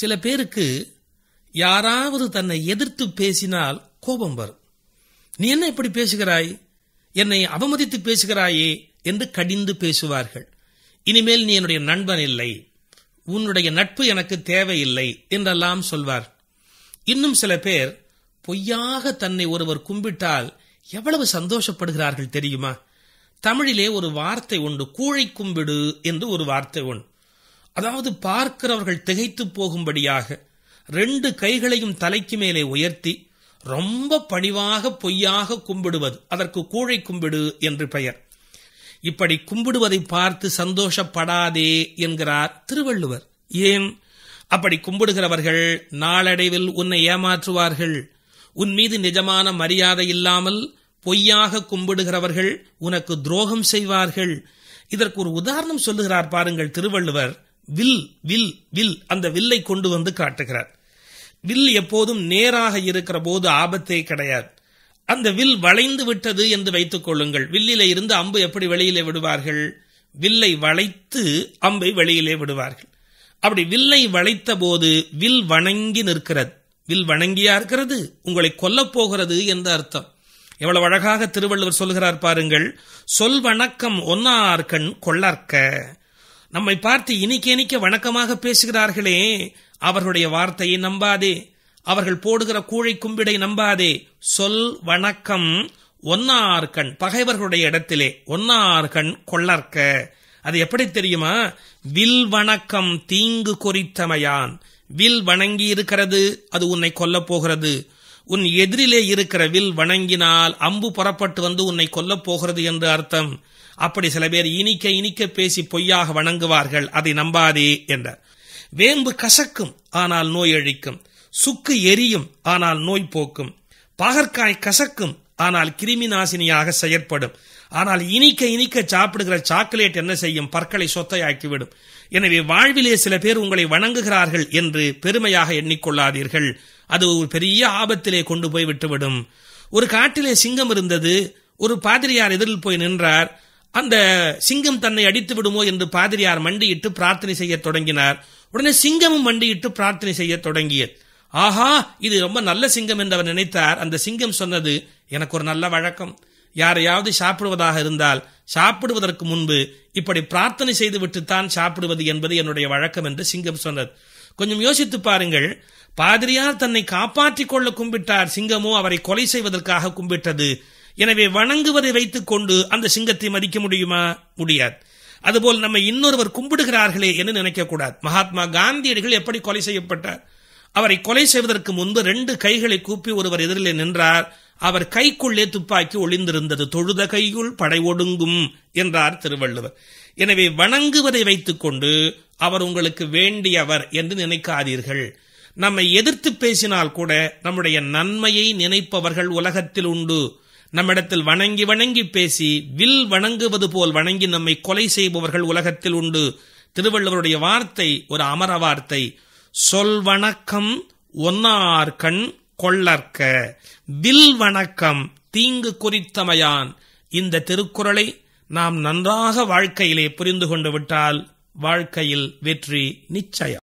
சில பேருக்கு யாராவது தன்னை எதிர்த்து பேசினால் கோபம் வரும் நீ என்ன இப்படி பேசுகிறாய் என்னை அவமதித்து பேசுகிறாயே என்று கடிந்து பேசுவார்கள் இனிமேல் நீ என்னுடைய நண்பன் இல்லை உன்னுடைய நட்பு எனக்கு தேவையில்லை என்றெல்லாம் சொல்வார் இன்னும் சில பேர் பொய்யாக தன்னை ஒருவர் கும்பிட்டால் எவ்வளவு சந்தோஷப்படுகிறார்கள் தெரியுமா தமிழிலே ஒரு வார்த்தை உண்டு கூழை கும்பிடு என்று ஒரு வார்த்தை உண்டு அதாவது பார்க்கிறவர்கள் திகைத்து போகும்படியாக ரெண்டு கைகளையும் தலைக்கு மேலே உயர்த்தி ரொம்ப பணிவாக பொய்யாக கும்பிடுவது அதற்கு கூழை கும்பிடு என்று பெயர் இப்படி கும்பிடுவதை பார்த்து சந்தோஷப்படாதே என்கிறார் திருவள்ளுவர் ஏன் அப்படி கும்பிடுகிறவர்கள் நாளடைவில் உன்னை ஏமாற்றுவார்கள் உன் மீது நிஜமான மரியாதை இல்லாமல் பொய்யாக கும்பிடுகிறவர்கள் உனக்கு துரோகம் செய்வார்கள் இதற்கு ஒரு உதாரணம் சொல்லுகிறார் பாருங்கள் திருவள்ளுவர் வில் வில் வில் அந்த வில்லை கொண்டு வந்து காட்டுகிறார் வில் எப்போதும் நேராக இருக்கிற போது ஆபத்தே கிடையாது அந்த வில் வளைந்து விட்டது என்று வைத்துக் கொள்ளுங்கள் வில்லிலே இருந்து அம்பு எப்படி வெளியிலே விடுவார்கள் வில்லை வளைத்து அம்பை வெளியிலே விடுவார்கள் அப்படி வில்லை வளைத்த போது வில் வணங்கி நிற்கிறது வில் வணங்கியா இருக்கிறது உங்களை கொல்லப்போகிறது போகிறது என்ற அர்த்தம் எவ்வளவு அழகாக திருவள்ளுவர் சொல்கிறார் பாருங்கள் சொல் வணக்கம் ஒன்னார்கண் கொள்ளற்க நம்மை பார்த்து இனிக்கெனிக்க வணக்கமாக பேசுகிறார்களே அவர்களுடைய வார்த்தையை நம்பாதே அவர்கள் போடுகிற கூழை கும்பிடை நம்பாதே சொல் வணக்கம் ஒன்னார் கண் பகைவர்களுடைய இடத்திலே ஒன்னார் கண் கொள்ளற்க அது எப்படி தெரியுமா வில் வணக்கம் தீங்கு குறித்தமையான் வில் வணங்கி இருக்கிறது அது உன்னை கொல்ல போகிறது உன் எதிரிலே இருக்கிற வில் வணங்கினால் அம்பு புறப்பட்டு வந்து உன்னை கொல்லப் போகிறது என்று அர்த்தம் அப்படி சில பேர் இனிக்க இனிக்க பேசி பொய்யாக வணங்குவார்கள் அதை நம்பாதே என்றார் வேம்பு கசக்கும் ஆனால் நோய் அழிக்கும் சுக்கு எரியும் ஆனால் நோய் போக்கும் பாகற்காய் கசக்கும் ஆனால் கிருமி நாசினியாக செயற்படும் ஆனால் இனிக்க இனிக்க சாப்பிடுகிற சாக்லேட் என்ன செய்யும் பற்களை சொத்தையாக்கிவிடும் எனவே வாழ்விலே சில பேர் உங்களை வணங்குகிறார்கள் என்று பெருமையாக எண்ணிக்கொள்ளாதீர்கள் அது ஒரு பெரிய ஆபத்திலே கொண்டு போய் விட்டுவிடும் ஒரு காட்டிலே சிங்கம் இருந்தது ஒரு பாதிரியார் எதிரில் போய் நின்றார் அந்த சிங்கம் தன்னை அடித்து விடுமோ என்று பாதிரியார் மண்டியிட்டு பிரார்த்தனை செய்ய தொடங்கினார் உடனே சிங்கமும் மண்டியிட்டு பிரார்த்தனை செய்ய தொடங்கியது ஆஹா இது ரொம்ப நல்ல சிங்கம் என்று அவர் நினைத்தார் அந்த சிங்கம் சொன்னது எனக்கு ஒரு நல்ல வழக்கம் யாரையாவது சாப்பிடுவதாக இருந்தால் சாப்பிடுவதற்கு முன்பு இப்படி பிரார்த்தனை செய்து விட்டுத்தான் சாப்பிடுவது என்பது என்னுடைய வழக்கம் என்று சிங்கம் சொன்னது கொஞ்சம் யோசித்து பாருங்கள் பாதிரியார் தன்னை காப்பாற்றிக் கொள்ள கும்பிட்டார் சிங்கமோ அவரை கொலை செய்வதற்காக கும்பிட்டது எனவே வணங்குவதை வைத்துக் கொண்டு அந்த சிங்கத்தை மதிக்க முடியுமா முடியாது அதுபோல் நம்ம இன்னொருவர் கும்பிடுகிறார்களே என்று நினைக்கக்கூடாது மகாத்மா காந்தியடிகள் எப்படி கொலை செய்யப்பட்டார் அவரை கொலை செய்வதற்கு முன்பு ரெண்டு கைகளை கூப்பி ஒருவர் எதிரில் நின்றார் அவர் கைக்குள்ளே துப்பாக்கி ஒளிந்திருந்தது தொழுத கையுள் படை ஒடுங்கும் என்றார் திருவள்ளுவர் எனவே வணங்குவதை வைத்துக்கொண்டு அவர் உங்களுக்கு வேண்டியவர் என்று நினைக்காதீர்கள் நம்மை எதிர்த்து பேசினால் கூட நம்முடைய நன்மையை நினைப்பவர்கள் உலகத்தில் உண்டு நம்மிடத்தில் வணங்கி வணங்கி பேசி வில் வணங்குவது போல் வணங்கி நம்மை கொலை செய்பவர்கள் உலகத்தில் உண்டு திருவள்ளுவருடைய வார்த்தை ஒரு அமர வார்த்தை சொல் வணக்கம் ஒன்னார் கண் கொள்ளற்க வில் வணக்கம் தீங்கு குறித்தமையான் இந்த திருக்குறளை நாம் நன்றாக வாழ்க்கையிலே புரிந்து கொண்டு விட்டால் வாழ்க்கையில் வெற்றி நிச்சயம்